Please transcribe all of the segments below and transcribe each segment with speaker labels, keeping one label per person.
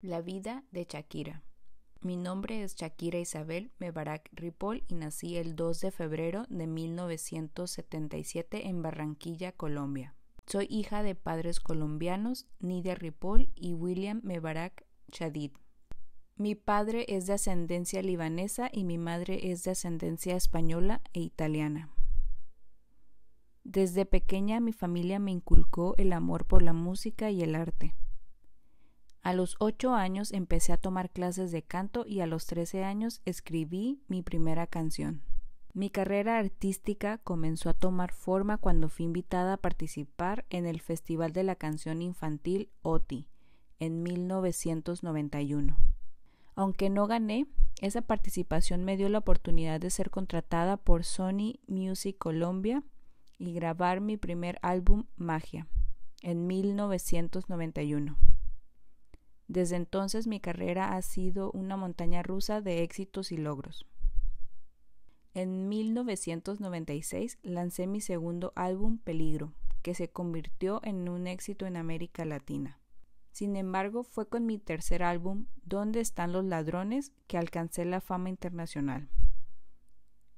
Speaker 1: La vida de Shakira. Mi nombre es Shakira Isabel Mebarak Ripoll y nací el 2 de febrero de 1977 en Barranquilla, Colombia. Soy hija de padres colombianos, Nidia Ripoll y William Mebarak Chadid. Mi padre es de ascendencia libanesa y mi madre es de ascendencia española e italiana. Desde pequeña mi familia me inculcó el amor por la música y el arte. A los 8 años empecé a tomar clases de canto y a los 13 años escribí mi primera canción. Mi carrera artística comenzó a tomar forma cuando fui invitada a participar en el Festival de la Canción Infantil OTI en 1991. Aunque no gané, esa participación me dio la oportunidad de ser contratada por Sony Music Colombia y grabar mi primer álbum Magia en 1991. Desde entonces mi carrera ha sido una montaña rusa de éxitos y logros. En 1996 lancé mi segundo álbum Peligro, que se convirtió en un éxito en América Latina. Sin embargo, fue con mi tercer álbum, ¿Dónde están los ladrones?, que alcancé la fama internacional.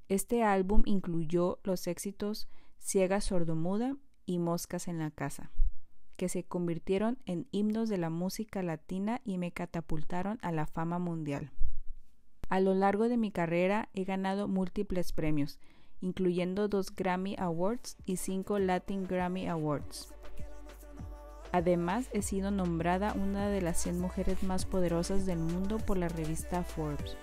Speaker 1: Este álbum incluyó los éxitos Ciega Sordomuda y Moscas en la Casa que se convirtieron en himnos de la música latina y me catapultaron a la fama mundial. A lo largo de mi carrera he ganado múltiples premios, incluyendo dos Grammy Awards y cinco Latin Grammy Awards. Además, he sido nombrada una de las 100 mujeres más poderosas del mundo por la revista Forbes.